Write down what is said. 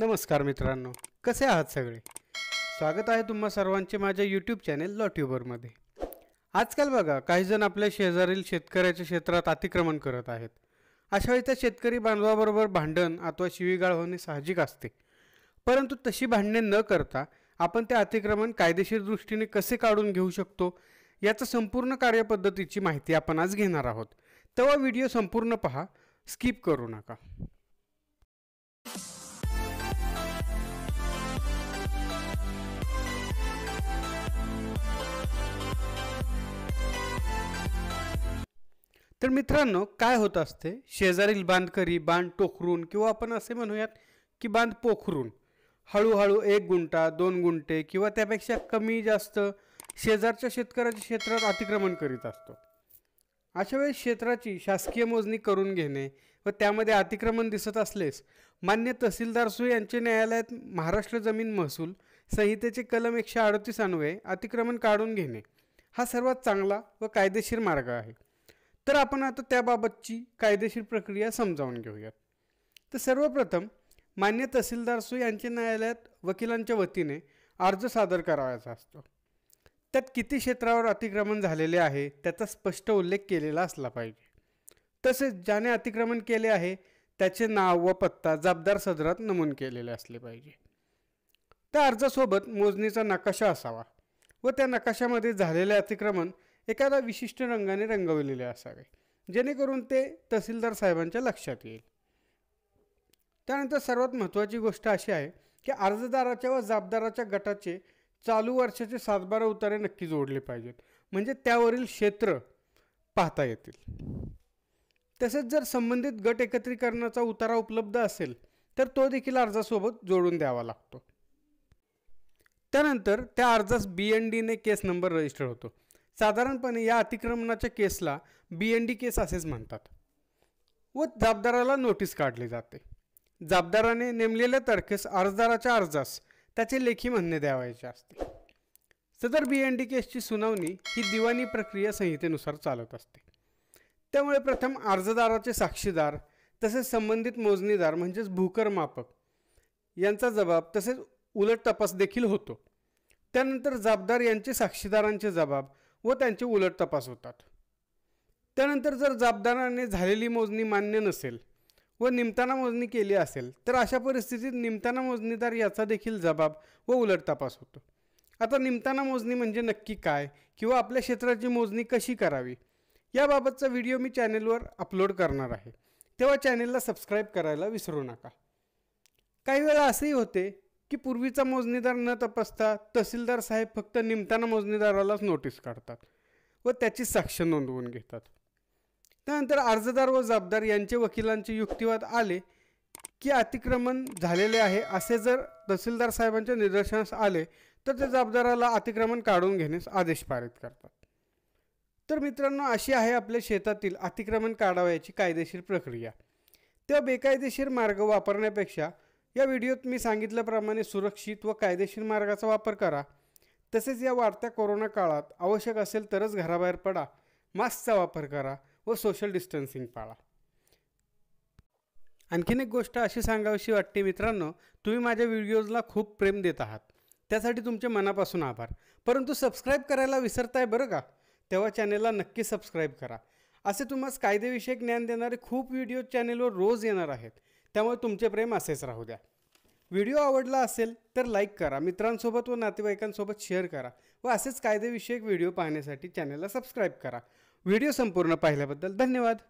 नमस्कार मित्रांनो कसे आहात सगळे स्वागत आहे तुम्हा सर्वांचे माझ्या यूट्यूब चॅनेल लॉट्युबरमध्ये आजकाल बघा काही जण आपल्या शेजारील शेतकऱ्याच्या क्षेत्रात अतिक्रमण करत आहेत अशा वेळी त्या शेतकरी बांधवाबरोबर भांडण अथवा शिवीगाळ होणे साहजिक असते परंतु तशी भांडणे न करता आपण ते अतिक्रमण कायदेशीर दृष्टीने कसे काढून घेऊ शकतो याचं संपूर्ण कार्यपद्धतीची माहिती आपण आज घेणार आहोत तेव्हा व्हिडिओ संपूर्ण पहा स्किप करू नका तर मित्रांनो काय होत असते शेजारील बांधकरी बांध टोखरून किंवा आपण असे म्हणूयात की बांध पोखरून हळूहळू एक गुंटा दोन गुंठे किंवा त्यापेक्षा कमी जास्त शेजारच्या शेतकऱ्याच्या क्षेत्रात अतिक्रमण करीत असतो अशा वेळेस क्षेत्राची शासकीय मोजणी करून घेणे व त्यामध्ये अतिक्रमण दिसत असलेस मान्य तहसीलदार सु यांचे न्यायालयात महाराष्ट्र जमीन महसूल संहितेचे कलम एकशे अडतीस अन्वये अतिक्रमण काढून घेणे हा सर्वात चांगला व कायदेशीर मार्ग आहे तर आपण आता त्याबाबतची कायदेशीर प्रक्रिया समजावून घेऊयात तर सर्वप्रथम मान्य तहसीलदार सु यांच्या न्यायालयात वकिलांच्या वतीने अर्ज सादर करावायचा असतो त्यात किती क्षेत्रावर अतिक्रमण झालेले आहे त्याचा स्पष्ट उल्लेख केलेला असला पाहिजे तसेच ज्याने अतिक्रमण केले आहे त्याचे नाव व पत्ता जबाबदार सदरात नमूद केलेले असले पाहिजे त्या अर्जासोबत मोजणीचा नकाशा असावा व त्या नकाशामध्ये झालेले अतिक्रमण एखादा विशिष्ट रंगाने रंगवलेले असावे जेणेकरून ते तहसीलदार साहेबांच्या लक्षात येईल त्यानंतर सर्वात महत्त्वाची गोष्ट अशी आहे की अर्जदाराच्या व जबाबदाराच्या गटाचे चालू वर्षाचे सातबारा उतारे नक्की जोडले पाहिजेत म्हणजे त्यावरील क्षेत्र पाहता येतील तसेच जर संबंधित गट एकत्रीकरणाचा उतारा उपलब्ध असेल तर तो देखील अर्जासोबत जोडून द्यावा लागतो त्यानंतर त्या अर्जास बी एन डीने केस नंबर रजिस्टर होतो साधारणपणे या अतिक्रमणाच्या केसला बी एन डी केस असेच म्हणतात व जबाबदाराला नोटीस काढली जाते जाबदाराने नेमलेल्या तारखेस अर्जदाराच्या अर्जास त्याचे लेखी म्हणणे द्यावायचे असते सदर बी एन डी केसची सुनावणी ही दिवाणी प्रक्रिया संहितेनुसार चालत असते त्यामुळे प्रथम अर्जदाराचे साक्षीदार तसेच संबंधित मोजणीदार म्हणजेच भूकरमापक यांचा जबाब तसेच उलट तपास देखील होतो त्यानंतर जाबदार यांचे साक्षीदारांचे जबाब व त्यांचे उलट तपास होतात त्यानंतर जर जाबदाराने झालेली मोजणी मान्य नसेल व निमताना मोजणी केली असेल तर अशा परिस्थितीत निमताना मोजणीदार याचा देखील जबाब व उलट तपास होतो आता निमताना मोजणी म्हणजे नक्की काय किंवा आपल्या क्षेत्राची मोजणी कशी करावी याबाबतचा व्हिडिओ मी चॅनेलवर अपलोड करणार आहे तेव्हा चॅनेलला सबस्क्राईब करायला विसरू नका काही वेळा असेही होते की पूर्वीचा मोजणीदार न तपासता तहसीलदार साहेब फक्त निमताना मोजणीदारालाच नोटीस काढतात व त्याची साक्ष नोंदवून घेतात त्यानंतर अर्जदार व जबाबदार यांचे वकिलांचे युक्तिवाद आले की अतिक्रमण झालेले आहे असे जर तहसीलदार साहेबांच्या निदर्शनास आले तर ते जबाबदाराला अतिक्रमण काढून घेण्यास आदेश पारित करतात तर मित्रांनो अशी आहे आपल्या शेतातील अतिक्रमण काढावयाची कायदेशीर प्रक्रिया त्या बेकायदेशीर मार्ग वापरण्यापेक्षा या व्हिडिओत मी सांगितल्याप्रमाणे सुरक्षित व कायदेशीर मार्गाचा वापर करा तसेच या वाढत्या कोरोना काळात आवश्यक असेल तरच घराबाहेर पडा मास्कचा वापर करा व सोशल डिस्टन्सिंग पाळा आणखीन एक गोष्ट अशी सांगावीशी वाटते मित्रांनो तुम्ही माझ्या व्हिडिओजला खूप प्रेम देत आहात त्यासाठी तुमचे मनापासून आभार परंतु सबस्क्राईब करायला विसरताय बरं का तेव्हा चॅनेलला नक्की सबस्क्राईब करा असे तुम्हाला कायदेविषयक ज्ञान देणारे खूप व्हिडिओ चॅनेलवर रोज येणार आहेत त्यामुळे तुमचे प्रेम असेच राहू द्या व्हिडिओ आवडला असेल तर लाईक करा मित्रांसोबत व नातेवाईकांसोबत शेअर करा व असेच कायदेविषयक व्हिडिओ पाहण्यासाठी चॅनलला सबस्क्राईब करा व्हिडिओ संपूर्ण पाहिल्याबद्दल धन्यवाद